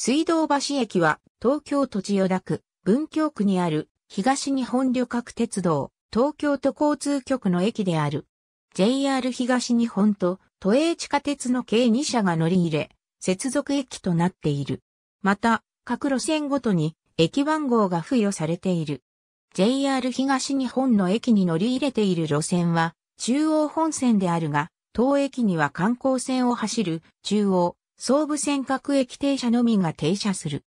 水道橋駅は東京都千代田区、文京区にある東日本旅客鉄道、東京都交通局の駅である。JR 東日本と都営地下鉄の計2社が乗り入れ、接続駅となっている。また、各路線ごとに駅番号が付与されている。JR 東日本の駅に乗り入れている路線は中央本線であるが、当駅には観光線を走る中央、総武線各駅停車のみが停車する。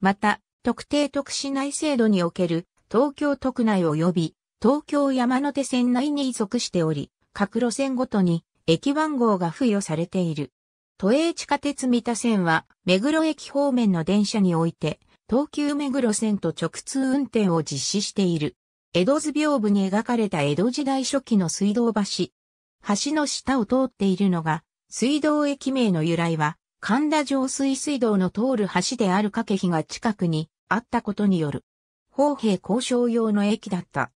また、特定特市内制度における東京都区内及び東京山手線内に属しており、各路線ごとに駅番号が付与されている。都営地下鉄三田線は、目黒駅方面の電車において、東急目黒線と直通運転を実施している。江戸図屏風に描かれた江戸時代初期の水道橋。橋の下を通っているのが、水道駅名の由来は、神田上水水道の通る橋である掛火が近くにあったことによる、砲兵交渉用の駅だった。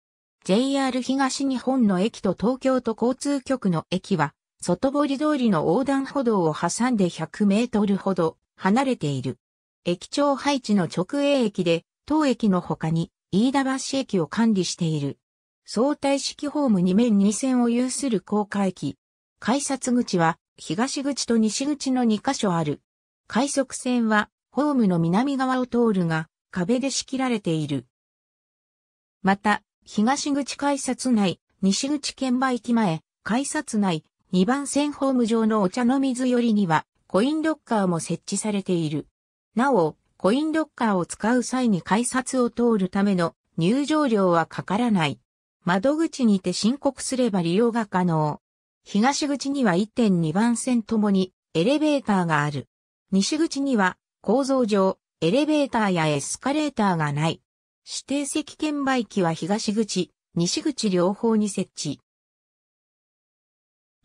JR 東日本の駅と東京都交通局の駅は、外堀通りの横断歩道を挟んで100メートルほど離れている。駅長配置の直営駅で、当駅の他に、飯田橋駅を管理している。相対式ホーム2面2線を有する高架駅。改札口は、東口と西口の2カ所ある。快速線は、ホームの南側を通るが、壁で仕切られている。また、東口改札内、西口券売機前、改札内、2番線ホーム上のお茶の水寄りには、コインロッカーも設置されている。なお、コインロッカーを使う際に改札を通るための入場料はかからない。窓口にて申告すれば利用が可能。東口には1.2番線ともにエレベーターがある。西口には構造上エレベーターやエスカレーターがない。指定席券売機は東口、西口両方に設置。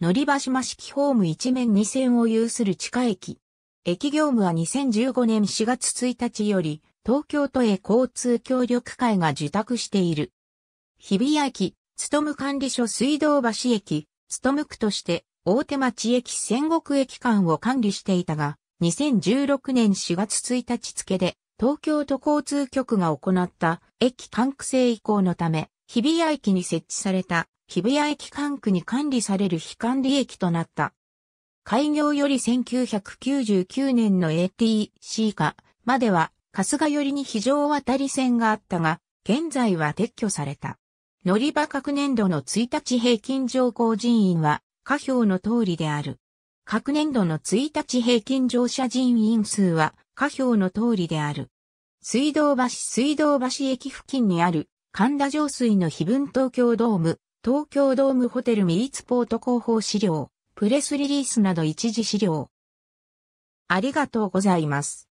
乗り場島式ホーム一面2線を有する地下駅。駅業務は2015年4月1日より東京都へ交通協力会が受託している。日比谷駅、勤務管理所水道橋駅、務区として大手町駅仙石駅間を管理していたが、2016年4月1日付で東京都交通局が行った駅管区制移行のため、日比谷駅に設置された日比谷駅管区に管理される非管理駅となった。開業より1999年の ATC 化までは春日寄りに非常渡り線があったが、現在は撤去された。乗り場各年度の1日平均乗降人員は、下表の通りである。各年度の1日平均乗車人員数は、下表の通りである。水道橋水道橋駅付近にある神田上水の碑文東京ドーム、東京ドームホテルミーツポート広報資料、プレスリリースなど一時資料。ありがとうございます。